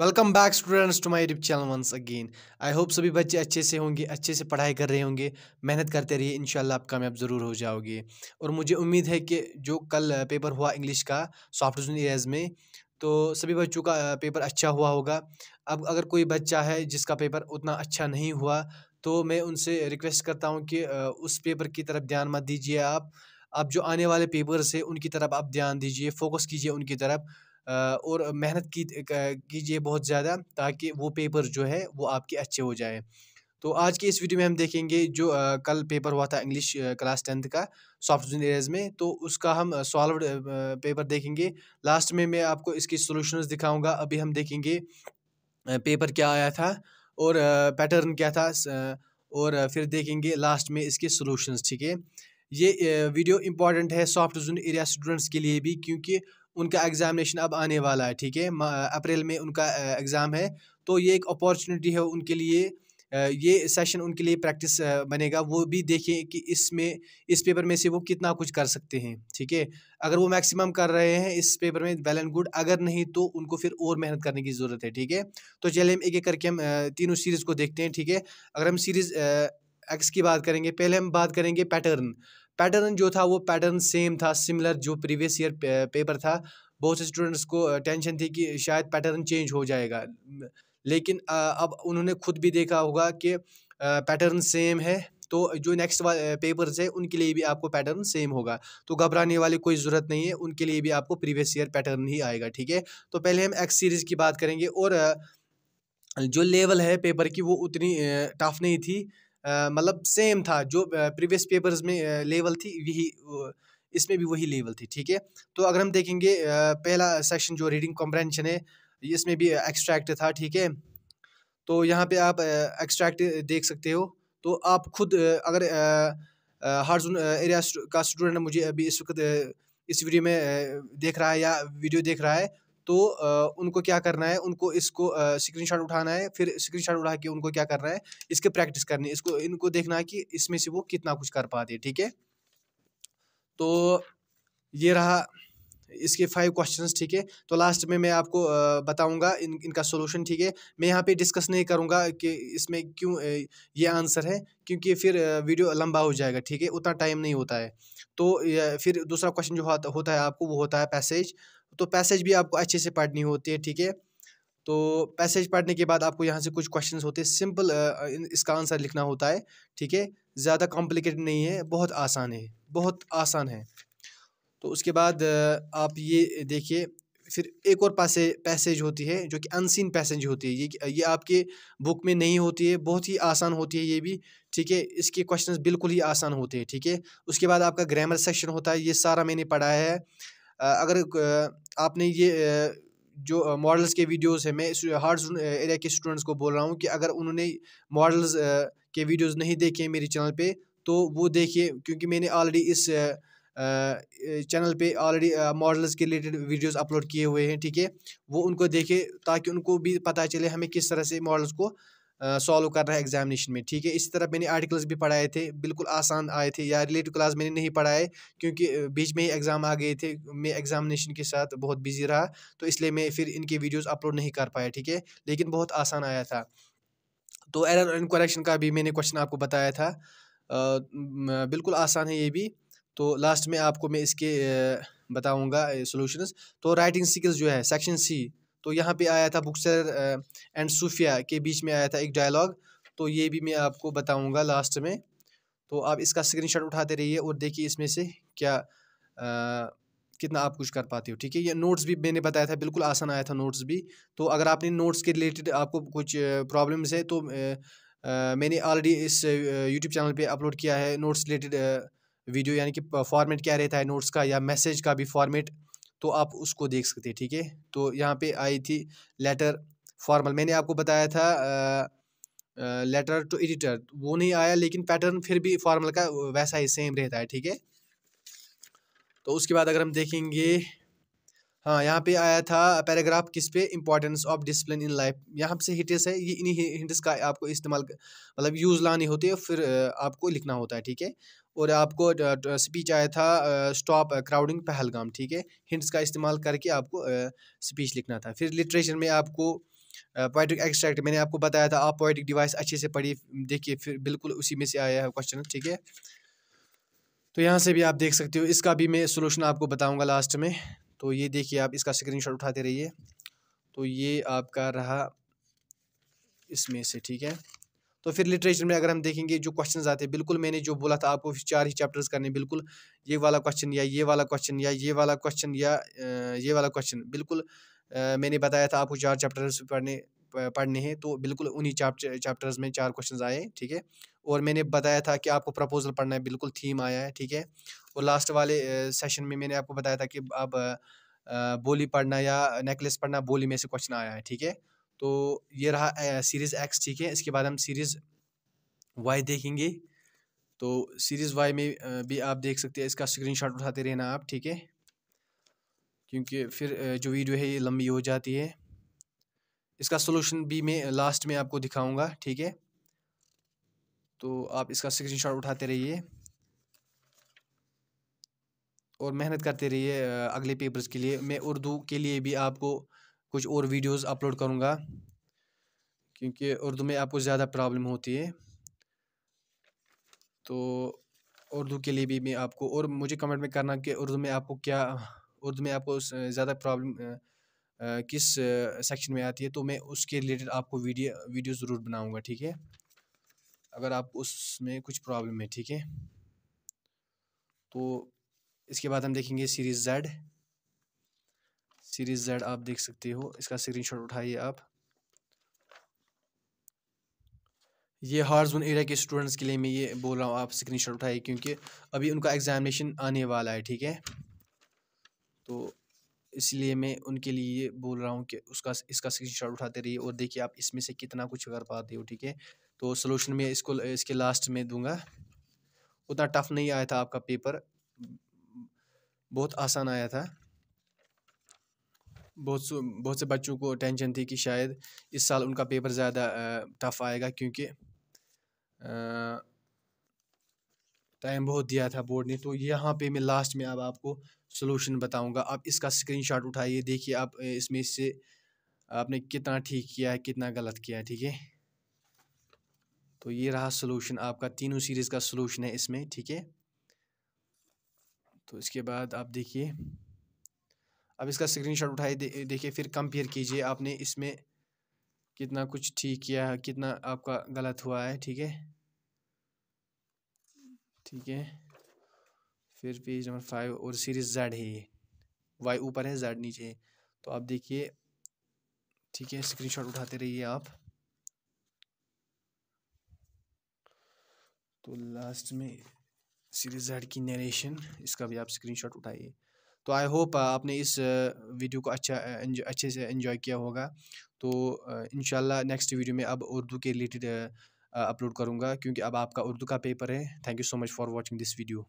welcome back students to my YouTube channel once again I hope सभी बच्चे अच्छे से होंगे अच्छे से पढ़ाई कर रहे होंगे मेहनत करते रहिए इंशाल्लाह आप कामयाब ज़रूर हो जाओगे और मुझे उम्मीद है कि जो कल पेपर हुआ इंग्लिश का सॉफ्ट एरियाज़ में तो सभी बच्चों का पेपर अच्छा हुआ होगा अब अगर कोई बच्चा है जिसका पेपर उतना अच्छा नहीं हुआ तो मैं उनसे रिक्वेस्ट करता हूँ कि उस पेपर की तरफ ध्यान मत दीजिए आप अब जो आने वाले पेपर्स है उनकी तरफ आप ध्यान दीजिए फोकस कीजिए उनकी तरफ और मेहनत की कीजिए बहुत ज़्यादा ताकि वो पेपर जो है वो आपके अच्छे हो जाए तो आज के इस वीडियो में हम देखेंगे जो आ, कल पेपर हुआ था इंग्लिश क्लास टेंथ का सॉफ्ट एरियाज में तो उसका हम सॉल्व पेपर देखेंगे लास्ट में मैं आपको इसकी सॉल्यूशंस दिखाऊंगा अभी हम देखेंगे पेपर क्या आया था और पैटर्न क्या था और फिर देखेंगे लास्ट में इसके सॉल्यूशंस ठीक है ये वीडियो इंपॉर्टेंट है सॉफ्ट जोन एरिया स्टूडेंट्स के लिए भी क्योंकि उनका एग्ज़ामिनेशन अब आने वाला है ठीक है अप्रैल में उनका एग्ज़ाम है तो ये एक अपॉर्चुनिटी है उनके लिए ये सेशन उनके लिए प्रैक्टिस बनेगा वो भी देखें कि इसमें इस पेपर में से वो कितना कुछ कर सकते हैं ठीक है अगर वो मैक्सिमम कर रहे हैं इस पेपर में वेल एंड गुड अगर नहीं तो उनको फिर और मेहनत करने की ज़रूरत है ठीक है तो चलिए हम एक एक करके हम तीनों सीरीज़ को देखते हैं ठीक है अगर हम सीरीज़ एक्स की बात करेंगे पहले हम बात करेंगे पैटर्न पैटर्न जो था वो पैटर्न सेम था सिमिलर जो प्रीवियस ईयर पेपर था बहुत से स्टूडेंट्स को टेंशन थी कि शायद पैटर्न चेंज हो जाएगा लेकिन अब उन्होंने खुद भी देखा होगा कि पैटर्न सेम है तो जो नेक्स्ट पेपर्स है उनके लिए भी आपको पैटर्न सेम होगा तो घबराने वाली कोई ज़रूरत नहीं है उनके लिए भी आपको प्रीवियस ईयर पैटर्न ही आएगा ठीक है तो पहले हम एक्स सीरीज़ की बात करेंगे और जो लेवल है पेपर की वो उतनी टफ नहीं थी मतलब सेम था जो प्रीवियस पेपर्स में लेवल थी यही इसमें भी वही लेवल थी ठीक है तो अगर हम देखेंगे पहला सेक्शन जो रीडिंग कॉम्प्रेंशन है इसमें भी एक्सट्रैक्ट था ठीक है तो यहाँ पे आप एक्सट्रैक्ट देख सकते हो तो आप खुद अगर जो एरिया का स्टूडेंट मुझे अभी इस वक्त इस वीडियो में देख रहा है या वीडियो देख रहा है तो उनको क्या करना है उनको इसको स्क्रीन शॉट उठाना है फिर स्क्रीन शॉट उठा के उनको क्या करना है इसके प्रैक्टिस करनी है इसको इनको देखना है कि इसमें से वो कितना कुछ कर पाते ठीक है तो ये रहा इसके फाइव क्वेश्चंस ठीक है तो लास्ट में मैं आपको बताऊंगा इन इनका सॉल्यूशन ठीक है मैं यहाँ पे डिस्कस नहीं करूँगा कि इसमें क्यों ये आंसर है क्योंकि फिर वीडियो लंबा हो जाएगा ठीक है उतना टाइम नहीं होता है तो फिर दूसरा क्वेश्चन जो होता है आपको वो होता है पैसेज तो पैसेज भी आपको अच्छे से पढ़नी होती है ठीक है तो पैसेज पढ़ने के बाद आपको यहाँ से कुछ क्वेश्चंस होते हैं सिंपल इसका आंसर लिखना होता है ठीक है ज़्यादा कॉम्प्लिकेटेड नहीं है बहुत आसान है बहुत आसान है तो उसके बाद आप ये देखिए फिर एक और पासे पैसेज होती है जो कि अनसीन पैसेज होती है ये ये आपके बुक में नहीं होती है बहुत ही आसान होती है ये भी ठीक है इसके क्वेश्चंस बिल्कुल ही आसान होते हैं ठीक है उसके बाद आपका ग्रामर सेक्शन होता है ये सारा मैंने पढ़ा है अगर आपने ये जो मॉडल्स के वीडियोस हैं मैं हार्ड एरिया के स्टूडेंट्स को बोल रहा हूँ कि अगर उन्होंने मॉडल्स के वीडियोज़ नहीं देखे मेरे चैनल पर तो वो देखिए क्योंकि मैंने ऑलरेडी इस चैनल पे ऑलरेडी मॉडल्स के रिलेटेड वीडियोस अपलोड किए हुए हैं ठीक है वो उनको देखें ताकि उनको भी पता चले हमें किस तरह से मॉडल्स को सॉल्व करना है एग्जामिनेशन में ठीक है इसी तरह मैंने आर्टिकल्स भी पढ़ाए थे बिल्कुल आसान आए थे या रिलेटिव क्लास मैंने नहीं पढ़ाए क्योंकि बीच में ही एग्ज़ाम आ गए थे मैं एग्जामिनेशन के साथ बहुत बिजी रहा तो इसलिए मैं फिर इनके वीडियोस अपलोड नहीं कर पाया ठीक है लेकिन बहुत आसान आया था तो एरर एंड करेक्शन का भी मैंने क्वेश्चन आपको बताया था बिल्कुल आसान है ये भी तो लास्ट में आपको मैं इसके बताऊंगा सॉल्यूशंस तो राइटिंग स्किल्स जो है सेक्शन सी तो यहाँ पे आया था बुक्सर एंड सूफिया के बीच में आया था एक डायलॉग तो ये भी मैं आपको बताऊंगा लास्ट में तो आप इसका स्क्रीन उठाते रहिए और देखिए इसमें से क्या आ, कितना आप कुछ कर पाते हो ठीक है ये नोट्स भी मैंने बताया था बिल्कुल आसान आया था नोट्स भी तो अगर आपने नोट्स के रिलेटेड आपको कुछ प्रॉब्लम्स है तो आ, आ, मैंने ऑलरेडी इस यूट्यूब चैनल पे अपलोड किया है नोट्स रिलेटेड वीडियो यानी कि फॉर्मेट क्या रहता है नोट्स का या मैसेज का भी फॉर्मेट तो आप उसको देख सकते हैं ठीक है तो यहाँ पे आई थी लेटर फॉर्मल मैंने आपको बताया था लेटर टू एडिटर वो नहीं आया लेकिन पैटर्न फिर भी फॉर्मल का वैसा ही सेम रहता है ठीक है तो उसके बाद अगर हम देखेंगे हाँ यहाँ पे आया था पैराग्राफ किस पे importance of discipline in life यहाँ से हिटेस है ये इन्हीं हिट्स का आपको इस्तेमाल मतलब यूज़ लानी होती है फिर आपको लिखना होता है ठीक है और आपको स्पीच आया था स्टॉप क्राउडिंग पहलगाम ठीक है हिंट्स का इस्तेमाल करके आपको स्पीच लिखना था फिर लिटरेचर में आपको पोइटिक एक्सट्रैक्ट मैंने आपको बताया था आप पोइटिक डिवाइस अच्छे से पढ़िए देखिए फिर बिल्कुल उसी में से आया है क्वेश्चन ठीक है तो यहाँ से भी आप देख सकते हो इसका भी मैं सोल्यूशन आपको बताऊँगा लास्ट में तो ये देखिए आप इसका स्क्रीनशॉट उठाते रहिए तो ये आपका रहा इसमें से ठीक है तो फिर लिटरेचर में अगर हम देखेंगे जो क्वेश्चन आते हैं बिल्कुल मैंने जो बोला था आपको चार ही चैप्टर्स करने बिल्कुल ये वाला क्वेश्चन या ये वाला क्वेश्चन या ये वाला क्वेश्चन या ये वाला क्वेश्चन बिल्कुल मैंने बताया था आपको चार चैप्टर्स पढ़ने पढ़ने हैं तो बिल्कुल उन्हीं चैप्टर्स में चार क्वेश्चन आए ठीक है और मैंने बताया था कि आपको प्रपोजल पढ़ना है बिल्कुल थीम आया है ठीक है और लास्ट वाले सेशन में मैंने आपको बताया था कि आप बोली पढ़ना या नेकलेस पढ़ना बोली में से क्वेश्चन आया है ठीक है तो ये रहा सीरीज़ एक्स ठीक है इसके बाद हम सीरीज़ वाई देखेंगे तो सीरीज़ वाई में भी आप देख सकते हैं इसका स्क्रीन उठाते रहना आप ठीक है क्योंकि फिर जो वीडियो है ये लंबी हो जाती है इसका सोल्यूशन भी मैं लास्ट में आपको दिखाऊंगा ठीक है तो आप इसका शॉट उठाते रहिए और मेहनत करते रहिए अगले पेपर्स के लिए मैं उर्दू के लिए भी आपको कुछ और वीडियोस अपलोड करूँगा क्योंकि उर्दू में आपको ज़्यादा प्रॉब्लम होती है तो उर्दू के लिए भी मैं आपको और मुझे कमेंट में करना कि उर्दू में आपको क्या उर्दू में आपको ज़्यादा प्रॉब्लम किस सेक्शन में आती है तो मैं उसके रिलेटेड आपको वीडियो वीडियो ज़रूर बनाऊँगा ठीक है अगर आप उसमें कुछ प्रॉब्लम है ठीक है तो इसके बाद हम देखेंगे सीरीज़ जेड सीरीज़ जेड आप देख सकते हो इसका स्क्रीनशॉट उठाइए आप ये हार्ड जोन एरिया के स्टूडेंट्स के लिए मैं ये बोल रहा हूँ आप स्क्रीनशॉट उठाइए क्योंकि अभी उनका एग्जामिनेशन आने वाला है ठीक है तो इसलिए मैं उनके लिए बोल रहा हूँ कि उसका इसका स्क्रीनशॉट उठाते रहिए और देखिए आप इसमें से कितना कुछ कर पाते हो ठीक है तो सोल्यूशन मैं इसको इसके लास्ट में दूंगा उतना टफ नहीं आया था आपका पेपर बहुत आसान आया था बहुत बहुत से बच्चों को टेंशन थी कि शायद इस साल उनका पेपर ज़्यादा टफ आएगा क्योंकि टाइम बहुत दिया था बोर्ड ने तो यहाँ पे मैं लास्ट में अब आपको सोल्यूशन बताऊँगा आप इसका स्क्रीनशॉट उठाइए देखिए आप इसमें इससे आपने कितना ठीक किया है कितना गलत किया है ठीक है तो ये रहा सोल्यूशन आपका तीनों सीरीज़ का सोल्यूशन है इसमें ठीक है तो इसके बाद आप देखिए अब इसका स्क्रीनशॉट उठाए दे, देखिए फिर कंपेयर कीजिए आपने इसमें कितना कुछ ठीक किया है कितना आपका गलत हुआ है ठीक है ठीक है फिर पेज नंबर फाइव और सीरीज जेड है ये वाई ऊपर है जेड नीचे है तो आप देखिए ठीक है स्क्रीनशॉट उठाते रहिए आप तो लास्ट में सीरीज जेड की नरेशन इसका भी आप स्क्रीनशॉट उठाइए तो आई होप uh, आपने इस वीडियो uh, को अच्छा uh, अच्छे से एंजॉय किया होगा तो इन नेक्स्ट वीडियो में अब उर्दू के रिलेटेड अपलोड करूँगा क्योंकि अब आपका उर्दू का पेपर है thank you so much for watching this video